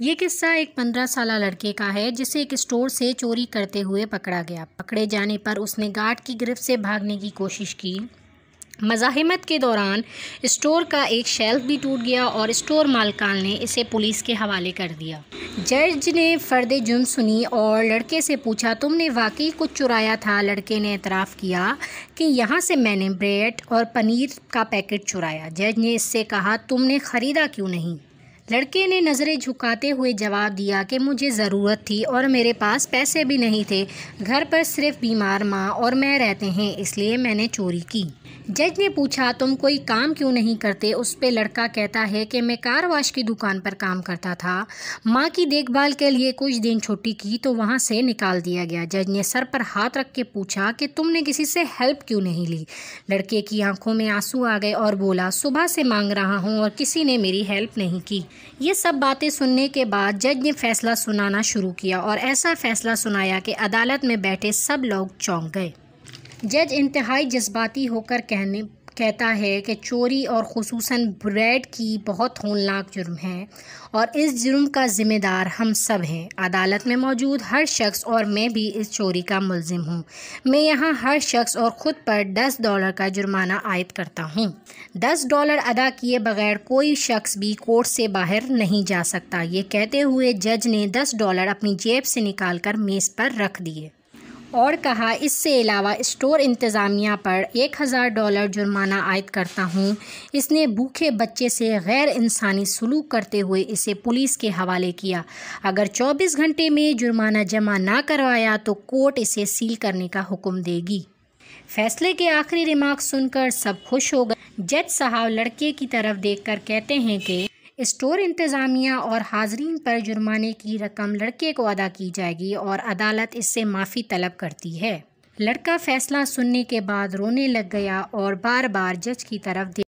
ये किस्सा एक पंद्रह साल लड़के का है जिसे एक स्टोर से चोरी करते हुए पकड़ा गया पकड़े जाने पर उसने गार्ड की गिरफ्त से भागने की कोशिश की मज़ाहमत के दौरान स्टोर का एक शेल्फ भी टूट गया और स्टोर मालकान ने इसे पुलिस के हवाले कर दिया जज ने फर्द जुर्म सुनी और लड़के से पूछा तुमने वाकई कुछ चुराया था लड़के ने एतराफ़ किया कि यहाँ से मैंने ब्रेड और पनीर का पैकेट चुराया जज ने इससे कहा तुमने ख़रीदा क्यों नहीं लड़के ने नज़रें झुकाते हुए जवाब दिया कि मुझे ज़रूरत थी और मेरे पास पैसे भी नहीं थे घर पर सिर्फ बीमार माँ और मैं रहते हैं इसलिए मैंने चोरी की जज ने पूछा तुम कोई काम क्यों नहीं करते उस पर लड़का कहता है कि मैं कार वाश की दुकान पर काम करता था माँ की देखभाल के लिए कुछ दिन छुट्टी की तो वहाँ से निकाल दिया गया जज ने सर पर हाथ रख के पूछा कि तुमने किसी से हेल्प क्यों नहीं ली लड़के की आंखों में आंसू आ गए और बोला सुबह से मांग रहा हूँ और किसी ने मेरी हेल्प नहीं की ये सब बातें सुनने के बाद जज ने फैसला सुनाना शुरू किया और ऐसा फैसला सुनाया कि अदालत में बैठे सब लोग चौंक गए जज इंतहाई जज्बाती होकर कहने कहता है कि चोरी और खसूस ब्रेड की बहुत होननाक जुर्म है और इस जुर्म का ज़िम्मेदार हम सब हैं अदालत में मौजूद हर शख्स और मैं भी इस चोरी का मुलजिम हूँ मैं यहाँ हर शख्स और ख़ुद पर दस डॉलर का जुर्माना आयद करता हूँ दस डॉलर अदा किए बगैर कोई शख्स भी कोर्ट से बाहर नहीं जा सकता ये कहते हुए जज ने दस डॉलर अपनी जेब से निकाल कर मेज़ पर रख दिए और कहा इससे अलावा स्टोर इंतज़ामिया पर एक हज़ार डॉलर जुर्माना आयद करता हूँ इसने भूखे बच्चे से गैर इंसानी सलूक करते हुए इसे पुलिस के हवाले किया अगर 24 घंटे में जुर्माना जमा ना करवाया तो कोर्ट इसे सील करने का हुक्म देगी फैसले के आखिरी रिमार्क सुनकर सब खुश हो गए जज साहब लड़के की तरफ देखकर कहते हैं कि स्टोर इंतज़ामिया और हाजरीन पर जुर्माने की रकम लड़के को अदा की जाएगी और अदालत इससे माफ़ी तलब करती है लड़का फैसला सुनने के बाद रोने लग गया और बार बार जज की तरफ